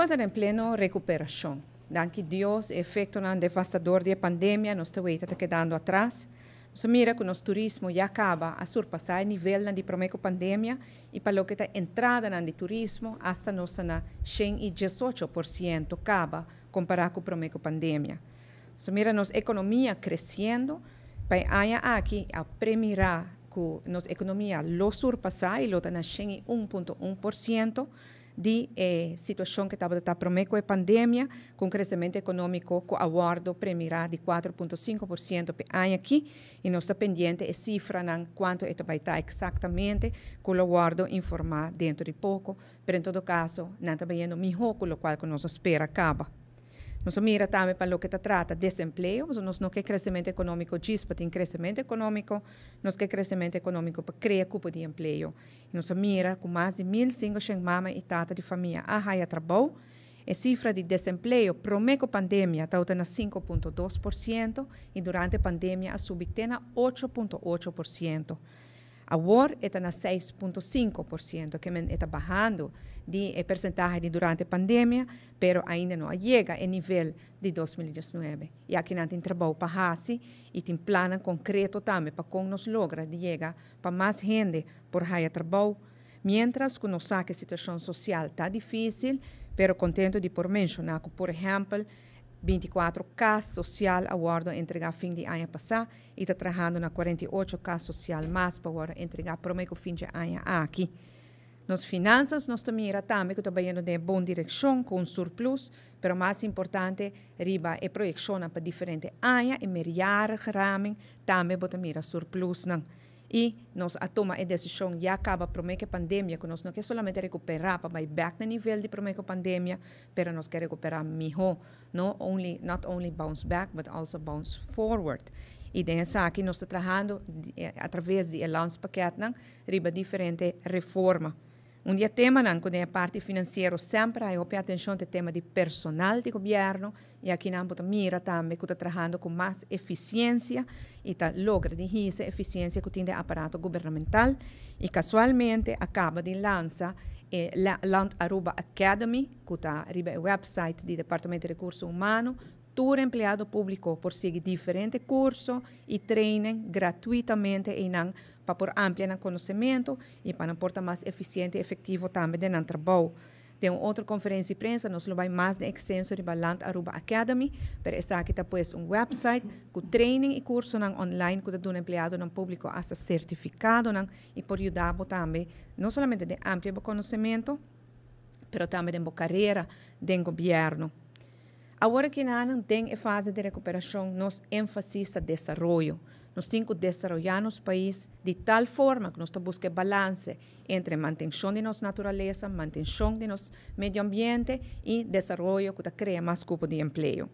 Estamos en pleno recuperación. Danke Dios, efecto devastador de pandemia nos está quedando atrás. Nosotros mira que el turismo ya acaba a surpasar el nivel de la pandemia y para lo que está entrada en el turismo hasta nos en 18% acaba comparado con la pandemia. vemos mira nuestra economía creciendo, para allá aquí a premirar que nuestra economía lo surpasa y lo está en 1.1%. di eh, che que estava tá promeco e pandemia, con crescimento econômico com aguardo premirá di 4,5% per anni aqui, e nós está pendente e cifra não quanto é vai estar exatamente, com o aguardo informar dentro di poco, per in tutto caso, non está vendo melhor com o qual que nós espera acaba. Nosomira tame para lo que trata desempleo, nos non que crecimiento económico gispa tem crescimento econômico, nos que crescimento econômico para criar cupo de emprego. Nosomira con più di 1.500 mamme e tata de família ah, a raia trabalho, e cifra de desemprego promeco pandemia tauta na 5.2% e durante a pandemia a subitena 8.8%. A war está na 6,5%, que está baixando de eh, percentagem durante a pandemia, mas ainda não chega ao nível de 2019. E aqui nós temos trabalho para fazer e tem plano concreto também para como nós logra de chegar para mais gente por haja trabalho, mientras que nós sabemos que a situação social está difícil, mas contento de por mencionar que, por exemplo, 24 casos social aguardo entregar fim de ano passado e está trabalhando na 48 casos social mais para entregar prometo fim de ano aqui. Nas finanças, nós também também que está indo de boa direção com surplus, mas mais importante, riba a projeção para diferentes anos e melhor ramen também botamira surplus não e nós a toma a decisão já acaba primeiro que a pandemia que nós não quer somente recuperar para back no nível de primeiro que a pandemia, para nós quer recuperar melhor, não only not only bounce back but also bounce forward. E dessa aqui nós estamos trabalhando através de eh, allowance paquete, riba diferente reforma. Un diatema anche nella parte finanziaria sempre hai più attenzione al tema di personale di governo e a chi ambito mira anche che sta lavorando con più efficienza e sta logrando di questa efficienza che tiene l'apparato governamental e casualmente acaba di lanciare eh, la Land Aruba Academy, che è il website del Departamento di Recurso Umano, futuro empleado público por seguir diferentes cursos y training gratuitamente en para por ampliar el conocimiento y para aportar más eficiente y efectivo también en el trabajo. De otra conferencia de prensa, nos lo va más de extenso de Balant Aruba Academy, pero esa aquí pues, un website con training y cursos online que un empleado público hasta certificado y por ayudar también, no solamente de ampliar conocimiento, pero también de carrera de gobierno. Agora que nós ANAN tem a fase de recuperação, nós enfatizamos desenvolvimento. Nós temos que desenvolver nosso país de tal forma que nós buscamos balance entre manutenção de nossa natureza, manutenção de nosso meio ambiente e desenvolvimento que cria mais cupos de emprego.